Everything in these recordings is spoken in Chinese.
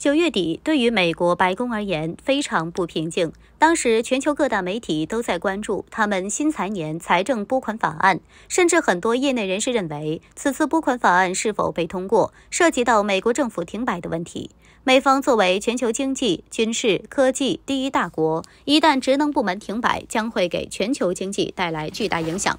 九月底，对于美国白宫而言非常不平静。当时，全球各大媒体都在关注他们新财年财政拨款法案，甚至很多业内人士认为，此次拨款法案是否被通过，涉及到美国政府停摆的问题。美方作为全球经济、军事、科技第一大国，一旦职能部门停摆，将会给全球经济带来巨大影响。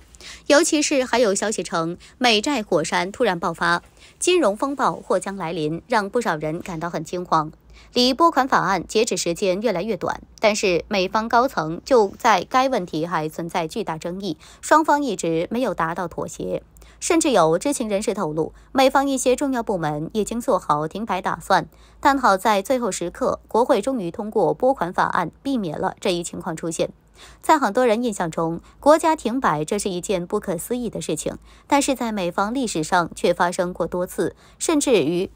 尤其是还有消息称，美债火山突然爆发。金融风暴或将来临，让不少人感到很惊慌。离拨款法案截止时间越来越短，但是美方高层就在该问题还存在巨大争议，双方一直没有达到妥协。甚至有知情人士透露，美方一些重要部门已经做好停牌打算。但好在最后时刻，国会终于通过拨款法案，避免了这一情况出现。在很多人印象中，国家停摆这是一件不可思议的事情，但是在美方历史上却发生过多次，甚至于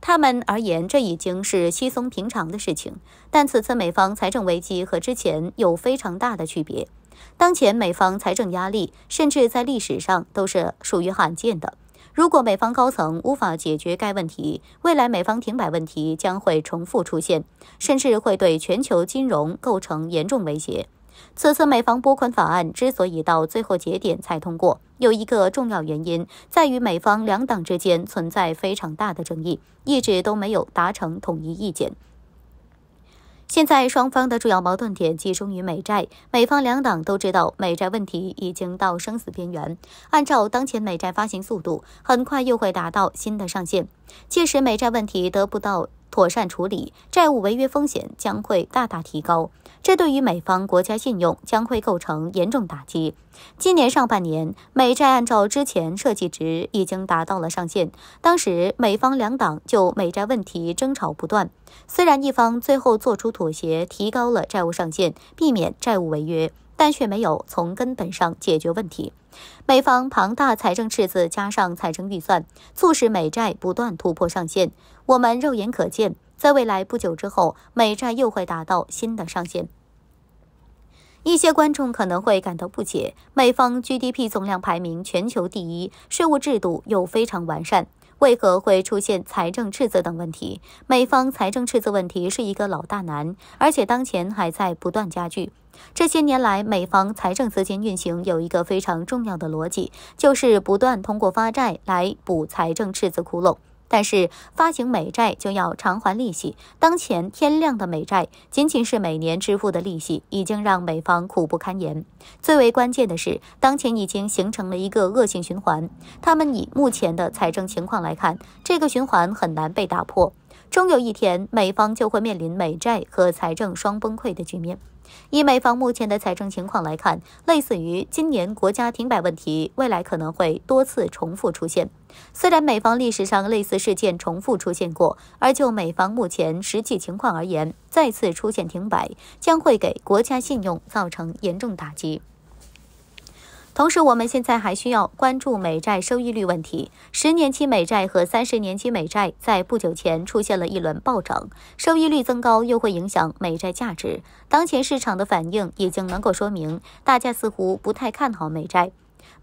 他们而言，这已经是稀松平常的事情。但此次美方财政危机和之前有非常大的区别，当前美方财政压力甚至在历史上都是属于罕见的。如果美方高层无法解决该问题，未来美方停摆问题将会重复出现，甚至会对全球金融构成严重威胁。此次美方拨款法案之所以到最后节点才通过，有一个重要原因在于美方两党之间存在非常大的争议，一直都没有达成统一意见。现在双方的主要矛盾点集中于美债，美方两党都知道美债问题已经到生死边缘，按照当前美债发行速度，很快又会达到新的上限，届时美债问题得不到。妥善处理债务违约风险将会大大提高，这对于美方国家信用将会构成严重打击。今年上半年，美债按照之前设计值已经达到了上限，当时美方两党就美债问题争吵不断。虽然一方最后做出妥协，提高了债务上限，避免债务违约，但却没有从根本上解决问题。美方庞大财政赤字加上财政预算，促使美债不断突破上限。我们肉眼可见，在未来不久之后，美债又会达到新的上限。一些观众可能会感到不解：美方 GDP 总量排名全球第一，税务制度又非常完善，为何会出现财政赤字等问题？美方财政赤字问题是一个老大难，而且当前还在不断加剧。这些年来，美方财政资金运行有一个非常重要的逻辑，就是不断通过发债来补财政赤字窟窿。但是发行美债就要偿还利息，当前天量的美债仅仅是每年支付的利息，已经让美方苦不堪言。最为关键的是，当前已经形成了一个恶性循环，他们以目前的财政情况来看，这个循环很难被打破。终有一天，美方就会面临美债和财政双崩溃的局面。以美方目前的财政情况来看，类似于今年国家停摆问题，未来可能会多次重复出现。虽然美方历史上类似事件重复出现过，而就美方目前实际情况而言，再次出现停摆将会给国家信用造成严重打击。同时，我们现在还需要关注美债收益率问题。十年期美债和三十年期美债在不久前出现了一轮暴涨，收益率增高又会影响美债价值。当前市场的反应已经能够说明，大家似乎不太看好美债。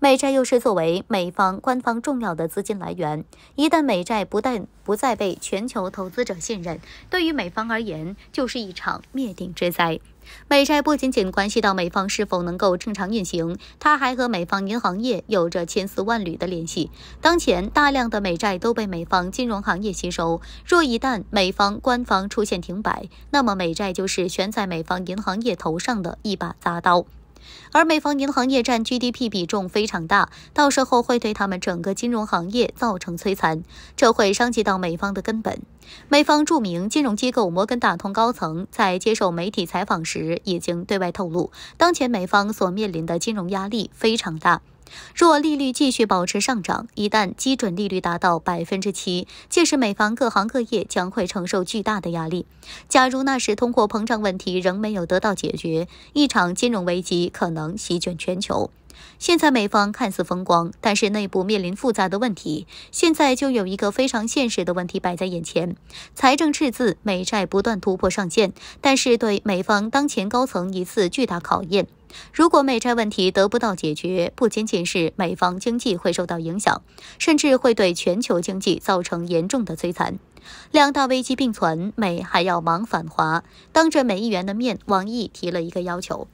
美债又是作为美方官方重要的资金来源，一旦美债不但不再被全球投资者信任，对于美方而言就是一场灭顶之灾。美债不仅仅关系到美方是否能够正常运行，它还和美方银行业有着千丝万缕的联系。当前大量的美债都被美方金融行业吸收，若一旦美方官方出现停摆，那么美债就是悬在美方银行业头上的一把铡刀。而美方银行业占 GDP 比重非常大，到时候会对他们整个金融行业造成摧残，这会伤及到美方的根本。美方著名金融机构摩根大通高层在接受媒体采访时，已经对外透露，当前美方所面临的金融压力非常大。若利率继续保持上涨，一旦基准利率达到百分之七，届时美方各行各业将会承受巨大的压力。假如那时通货膨胀问题仍没有得到解决，一场金融危机可能席卷全球。现在美方看似风光，但是内部面临复杂的问题。现在就有一个非常现实的问题摆在眼前：财政赤字、美债不断突破上限，但是对美方当前高层一次巨大考验。如果美债问题得不到解决，不仅仅是美方经济会受到影响，甚至会对全球经济造成严重的摧残。两大危机并存，美还要忙反华。当着美议员的面，王毅提了一个要求。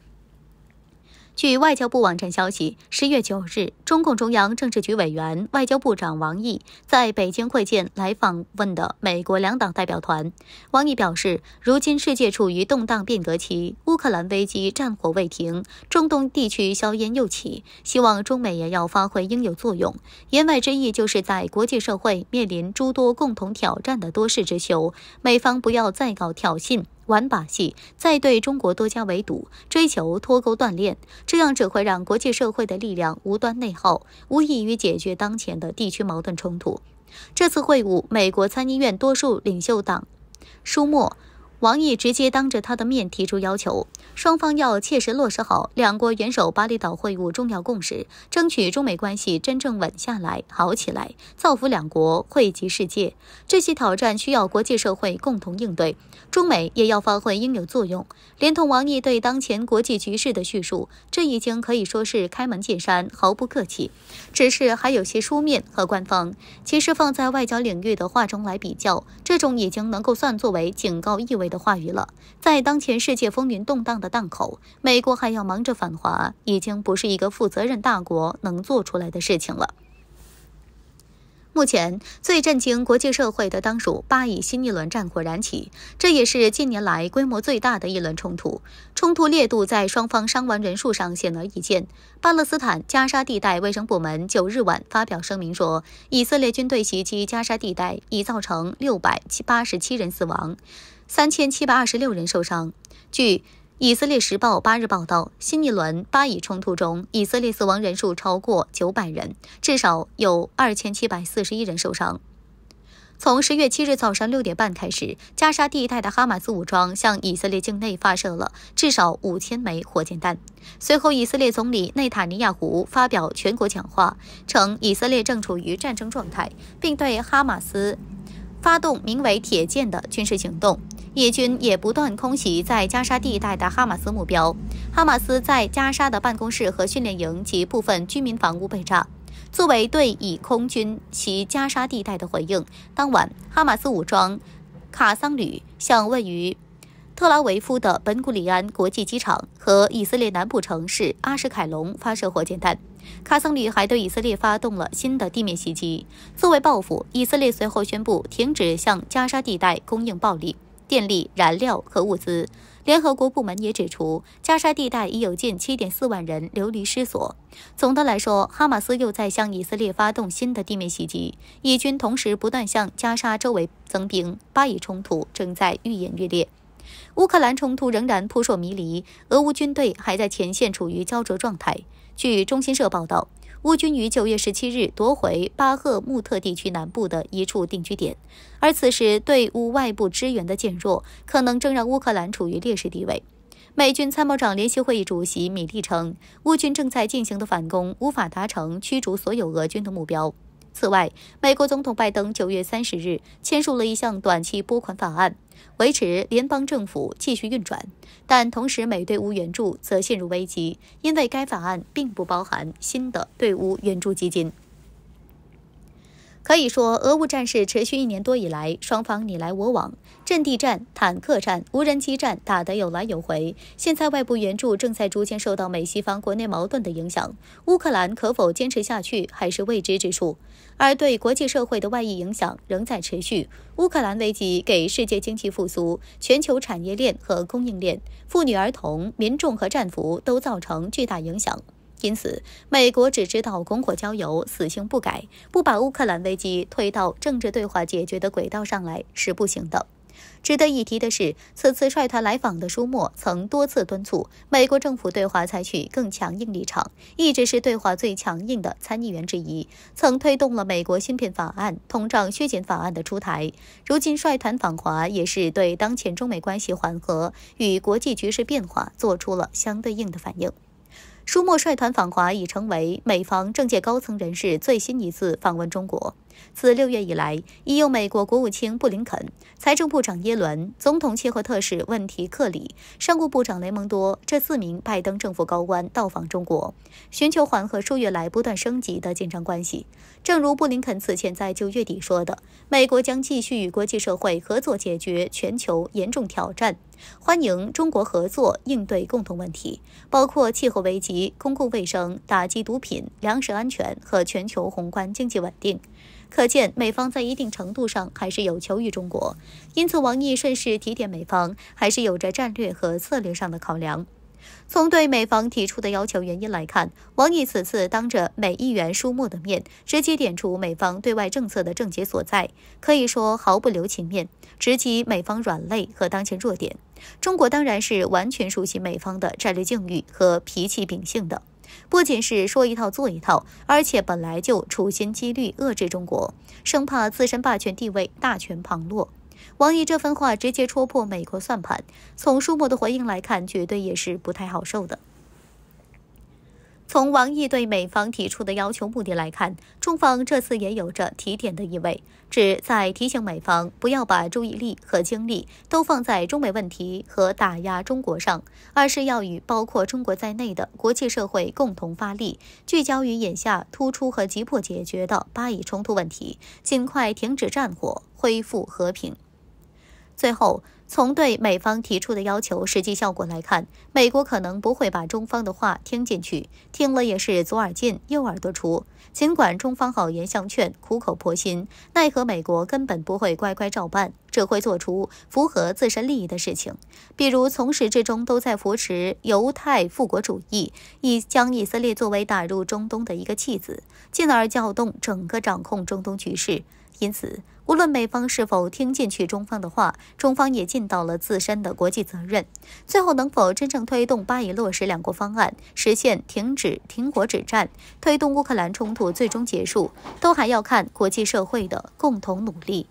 据外交部网站消息，十月九日，中共中央政治局委员、外交部长王毅在北京会见来访问的美国两党代表团。王毅表示，如今世界处于动荡变革期，乌克兰危机战火未停，中东地区硝烟又起，希望中美也要发挥应有作用。言外之意，就是在国际社会面临诸多共同挑战的多事之秋，美方不要再搞挑衅。玩把戏，再对中国多加围堵，追求脱钩断链，这样只会让国际社会的力量无端内耗，无异于解决当前的地区矛盾冲突。这次会晤，美国参议院多数领袖党舒默。王毅直接当着他的面提出要求，双方要切实落实好两国元首巴厘岛会晤重要共识，争取中美关系真正稳下来、好起来，造福两国、惠及世界。这些挑战需要国际社会共同应对，中美也要发挥应有作用。连同王毅对当前国际局势的叙述，这已经可以说是开门见山、毫不客气，只是还有些书面和官方。其实放在外交领域的话中来比较，这种已经能够算作为警告意味。的话语了，在当前世界风云动荡的档口，美国还要忙着反华，已经不是一个负责任大国能做出来的事情了。目前最震惊国际社会的，当属巴以新一轮战火燃起，这也是近年来规模最大的一轮冲突。冲突烈度在双方伤亡人数上显而易见。巴勒斯坦加沙地带卫生部门九日晚发表声明说，以色列军队袭击加沙地带已造成六百七八十七人死亡，三千七百二十六人受伤。据以色列时报八日报道，新一轮巴以冲突中，以色列死亡人数超过九百人，至少有二千七百四十一人受伤。从十月七日早上六点半开始，加沙地带的哈马斯武装向以色列境内发射了至少五千枚火箭弹。随后，以色列总理内塔尼亚胡发表全国讲话，称以色列正处于战争状态，并对哈马斯发动名为“铁剑”的军事行动。以军也不断空袭在加沙地带的哈马斯目标，哈马斯在加沙的办公室和训练营及部分居民房屋被炸。作为对以空军袭加沙地带的回应，当晚哈马斯武装卡桑旅向位于特拉维夫的本古里安国际机场和以色列南部城市阿什凯隆发射火箭弹。卡桑旅还对以色列发动了新的地面袭击。作为报复，以色列随后宣布停止向加沙地带供应暴力。电力、燃料和物资。联合国部门也指出，加沙地带已有近七点四万人流离失所。总的来说，哈马斯又在向以色列发动新的地面袭击，以军同时不断向加沙周围增兵，巴以冲突正在愈演愈烈。乌克兰冲突仍然扑朔迷离，俄乌军队还在前线处于焦灼状态。据中新社报道。乌军于九月十七日夺回巴赫穆特地区南部的一处定居点，而此时对乌外部支援的减弱，可能正让乌克兰处于劣势地位。美军参谋长联席会议主席米利称，乌军正在进行的反攻无法达成驱逐所有俄军的目标。此外，美国总统拜登九月三十日签署了一项短期拨款法案，维持联邦政府继续运转，但同时美对乌援助则陷入危机，因为该法案并不包含新的对乌援助基金。可以说，俄乌战事持续一年多以来，双方你来我往，阵地战、坦克战、无人机战打得有来有回。现在，外部援助正在逐渐受到美西方国内矛盾的影响，乌克兰可否坚持下去还是未知之数。而对国际社会的外溢影响仍在持续，乌克兰危机给世界经济复苏、全球产业链和供应链、妇女儿童、民众和战俘都造成巨大影响。因此，美国只知道拱火浇油，死性不改，不把乌克兰危机推到政治对话解决的轨道上来是不行的。值得一提的是，此次率团来访的舒默曾多次敦促美国政府对华采取更强硬立场，一直是对华最强硬的参议员之一，曾推动了美国芯片法案、通胀削减法案的出台。如今率团访华，也是对当前中美关系缓和与国际局势变化做出了相对应的反应。舒默率团访华已成为美方政界高层人士最新一次访问中国。自六月以来，已有美国国务卿布林肯、财政部长耶伦、总统气候特使温题克里、商务部长雷蒙多这四名拜登政府高官到访中国，寻求缓和数月来不断升级的紧张关系。正如布林肯此前在九月底说的，美国将继续与国际社会合作解决全球严重挑战，欢迎中国合作应对共同问题，包括气候危机、公共卫生、打击毒品、粮食安全和全球宏观经济稳定。可见，美方在一定程度上还是有求于中国，因此王毅顺势提点美方，还是有着战略和策略上的考量。从对美方提出的要求原因来看，王毅此次当着美议员舒默的面，直接点出美方对外政策的症结所在，可以说毫不留情面，直击美方软肋和当前弱点。中国当然是完全熟悉美方的战略境遇和脾气秉性的。不仅是说一套做一套，而且本来就处心积虑遏制中国，生怕自身霸权地位大权旁落。王毅这番话直接戳破美国算盘，从舒默的回应来看，绝对也是不太好受的。从王毅对美方提出的要求目的来看，中方这次也有着提点的意味，旨在提醒美方不要把注意力和精力都放在中美问题和打压中国上，而是要与包括中国在内的国际社会共同发力，聚焦于眼下突出和急迫解决的巴以冲突问题，尽快停止战火，恢复和平。最后。从对美方提出的要求实际效果来看，美国可能不会把中方的话听进去，听了也是左耳进右耳朵出。尽管中方好言相劝、苦口婆心，奈何美国根本不会乖乖照办，只会做出符合自身利益的事情，比如从始至终都在扶持犹太复国主义，以将以色列作为打入中东的一个弃子，进而搅动整个掌控中东局势。因此，无论美方是否听进去中方的话，中方也尽到了自身的国际责任。最后能否真正推动巴以落实两国方案，实现停止停火止战，推动乌克兰冲突最终结束，都还要看国际社会的共同努力。